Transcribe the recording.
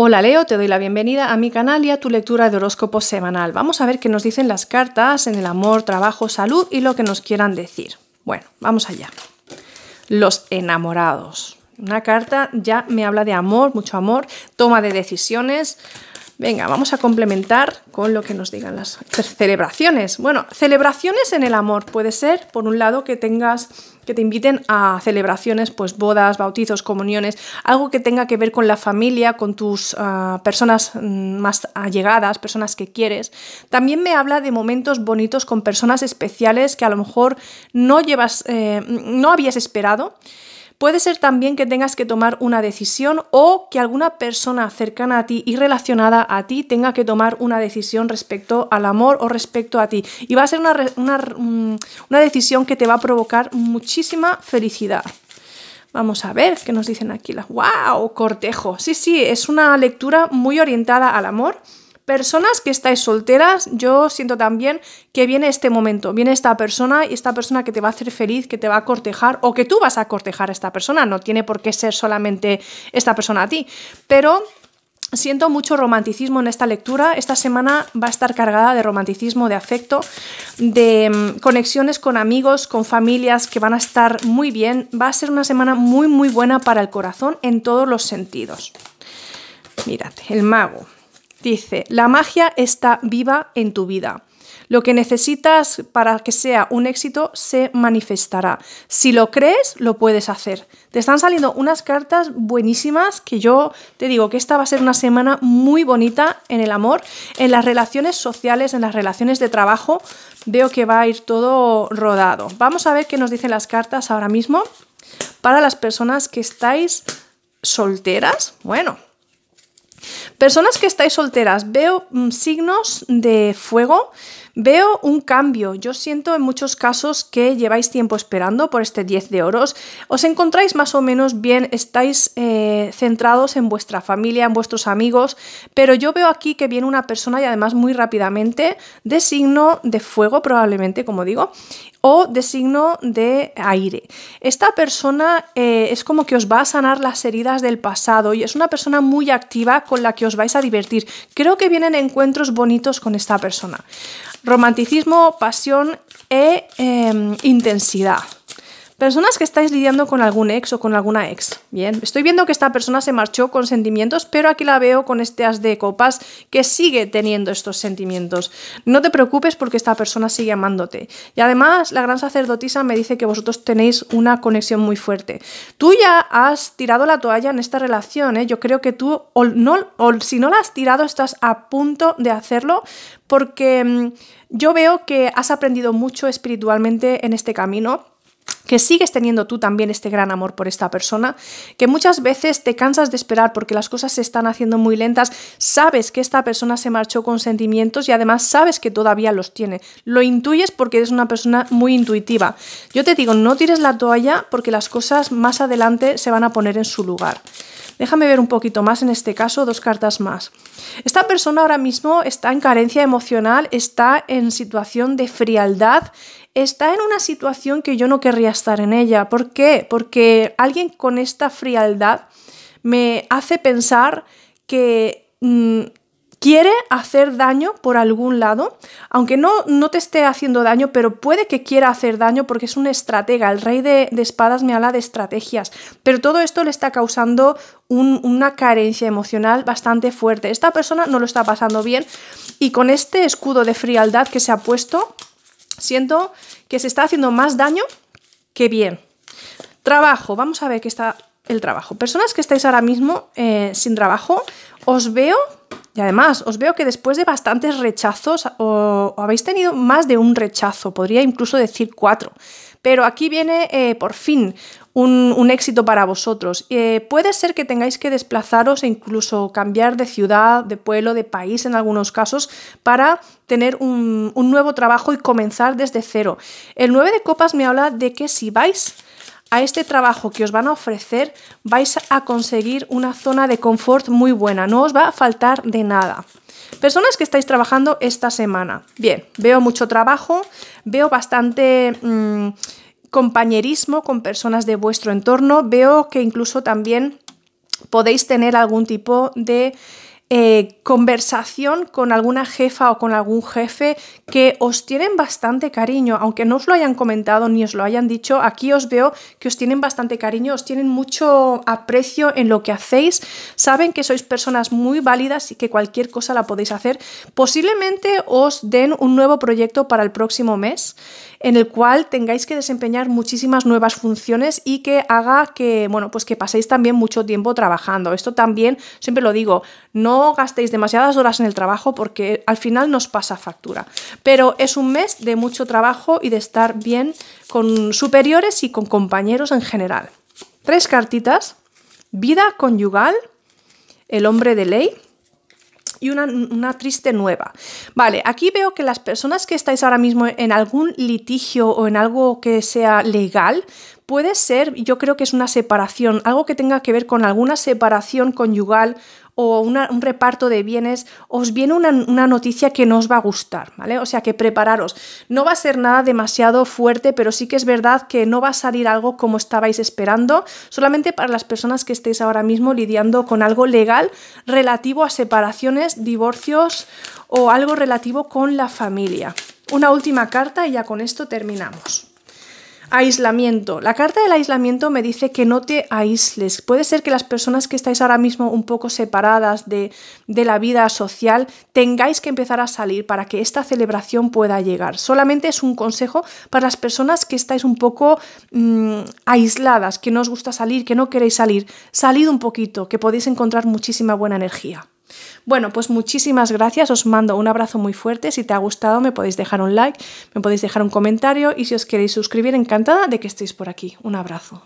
Hola Leo, te doy la bienvenida a mi canal y a tu lectura de horóscopo semanal. Vamos a ver qué nos dicen las cartas en el amor, trabajo, salud y lo que nos quieran decir. Bueno, vamos allá. Los enamorados. Una carta ya me habla de amor, mucho amor, toma de decisiones, Venga, vamos a complementar con lo que nos digan las celebraciones. Bueno, celebraciones en el amor puede ser, por un lado, que tengas que te inviten a celebraciones, pues bodas, bautizos, comuniones, algo que tenga que ver con la familia, con tus ah, personas mm, más allegadas, personas que quieres. También me habla de momentos bonitos con personas especiales que a lo mejor no llevas, eh, no habías esperado. Puede ser también que tengas que tomar una decisión o que alguna persona cercana a ti y relacionada a ti tenga que tomar una decisión respecto al amor o respecto a ti. Y va a ser una, mm, decisión que te va a provocar muchísima felicidad. Vamos a ver qué nos dicen aquí las. ¡Wow! Cortejo. Sí, sí, es una lectura muy orientada al amor Personas que estáis solteras, yo siento también que viene este momento, viene esta persona y esta persona que te va a hacer feliz, que te va a cortejar o que tú vas a cortejar a esta persona, no tiene por qué ser solamente esta persona a ti, pero Siento mucho romanticismo en esta lectura. Esta semana va a estar cargada de romanticismo, de afecto, de mm, conexiones con amigos, con familias que van a estar muy bien. Va a ser una semana muy, muy buena para el corazón en todos los sentidos. Mírate, el mago. Dice, la magia está viva en tu vida. Lo que necesitas para que sea un éxito se manifestará. Si lo crees, lo puedes hacer. Te están saliendo unas cartas buenísimas que yo te digo que esta va a ser una semana muy bonita en el amor, en las relaciones sociales, en las relaciones de trabajo. Veo que va a ir todo rodado. Vamos a ver qué nos dicen las cartas ahora mismo para las personas que estáis solteras. Bueno, Personas que estáis solteras, veo mm, signos de fuego, Veo un cambio. Yo siento en muchos casos que lleváis tiempo esperando por este 10 de oros. Os encontráis más o menos bien, estáis eh, centrados en vuestra familia, en vuestros amigos, pero yo veo aquí que viene una persona y además muy rápidamente de signo de fuego probablemente, como digo, o de signo de aire. Esta persona eh, es como que os va a sanar las heridas del pasado y es una persona muy activa con la que os vais a divertir. Creo que vienen encuentros bonitos con esta persona romanticismo, pasión e em, intensidad. Personas que estáis lidiando con algún ex o con alguna ex. Bien, estoy viendo que esta persona se marchó con sentimientos, pero aquí la veo con este as de copas que sigue teniendo estos sentimientos. No te preocupes porque esta persona sigue amándote. Y además, la gran sacerdotisa me dice que vosotros tenéis una conexión muy fuerte. Tú ya has tirado la toalla en esta relación, ¿eh? Yo creo que tú, o no, si no la has tirado, estás a punto de hacerlo porque mm, yo veo que has aprendido mucho espiritualmente en este camino que sigues teniendo tú también este gran amor por esta persona, que muchas veces te cansas de esperar porque las cosas se están haciendo muy lentas, sabes que esta persona se marchó con sentimientos y además sabes que todavía los tiene. Lo intuyes porque eres una persona muy intuitiva. Yo te digo, no tires la toalla porque las cosas más adelante se van a poner en su lugar. Déjame ver un poquito más en este caso, dos cartas más. Esta persona ahora mismo está en carencia emocional, está en situación de frialdad, está en una situación que yo no querría estar en ella. ¿Por qué? Porque alguien con esta frialdad me hace pensar que mm, quiere hacer daño por algún lado, aunque no, no te esté haciendo daño, pero puede que quiera hacer daño porque es un estratega, el rey de, espadas me habla de estrategias, pero todo esto le está causando una carencia emocional bastante fuerte. Esta persona no lo está pasando bien y con este escudo de frialdad que se ha puesto, siento que se está haciendo más daño que bien. Trabajo, vamos a ver qué está el trabajo. Personas que estáis ahora mismo eh, sin trabajo, os veo, y además os veo que después de bastantes rechazos, o, habéis tenido más de un rechazo, podría incluso decir cuatro. Pero aquí viene eh, por fin un, éxito para vosotros. Eh, puede ser que tengáis que desplazaros e incluso cambiar de ciudad, de pueblo, de país en algunos casos para tener un, nuevo trabajo y comenzar desde cero. El 9 de copas me habla de que si vais a este trabajo que os van a ofrecer, vais a conseguir una zona de confort muy buena, no os va a faltar de nada. Personas que estáis trabajando esta semana. Bien, veo mucho trabajo, veo bastante... Mm, compañerismo con personas de vuestro entorno. Veo que incluso también podéis tener algún tipo de eh, conversación con alguna jefa o con algún jefe que os tienen bastante cariño, aunque no os lo hayan comentado ni os lo hayan dicho, aquí os veo que os tienen bastante cariño, os tienen mucho aprecio en lo que hacéis, saben que sois personas muy válidas y que cualquier cosa la podéis hacer. Posiblemente os den un nuevo proyecto para el próximo mes en el cual tengáis que desempeñar muchísimas nuevas funciones y que haga que, bueno, pues que paséis también mucho tiempo trabajando. Esto también, siempre lo digo, no gastéis demasiadas horas en el trabajo porque al final nos pasa factura. Pero es un mes de mucho trabajo y de estar bien con superiores y con compañeros en general. Tres cartitas, vida conyugal, el hombre de ley, y una, una, triste nueva. Vale, aquí veo que las personas que estáis ahora mismo en algún litigio o en algo que sea legal, puede ser, yo creo que es una separación, algo que tenga que ver con alguna separación conyugal o un reparto de bienes, os viene una, una, noticia que no os va a gustar, ¿vale? O sea que prepararos. No va a ser nada demasiado fuerte, pero sí que es verdad que no va a salir algo como estabais esperando, solamente para las personas que estéis ahora mismo lidiando con algo legal relativo a separaciones, divorcios o algo relativo con la familia. Una última carta y ya con esto terminamos. Aislamiento. La carta del aislamiento me dice que no te aísles. Puede ser que las personas que estáis ahora mismo un poco separadas de, de, la vida social tengáis que empezar a salir para que esta celebración pueda llegar. Solamente es un consejo para las personas que estáis un poco mm, aisladas, que no os gusta salir, que no queréis salir. Salid un poquito, que podéis encontrar muchísima buena energía. Bueno, pues muchísimas gracias, os mando un abrazo muy fuerte, si te ha gustado me podéis dejar un like, me podéis dejar un comentario y si os queréis suscribir, encantada de que estéis por aquí. Un abrazo.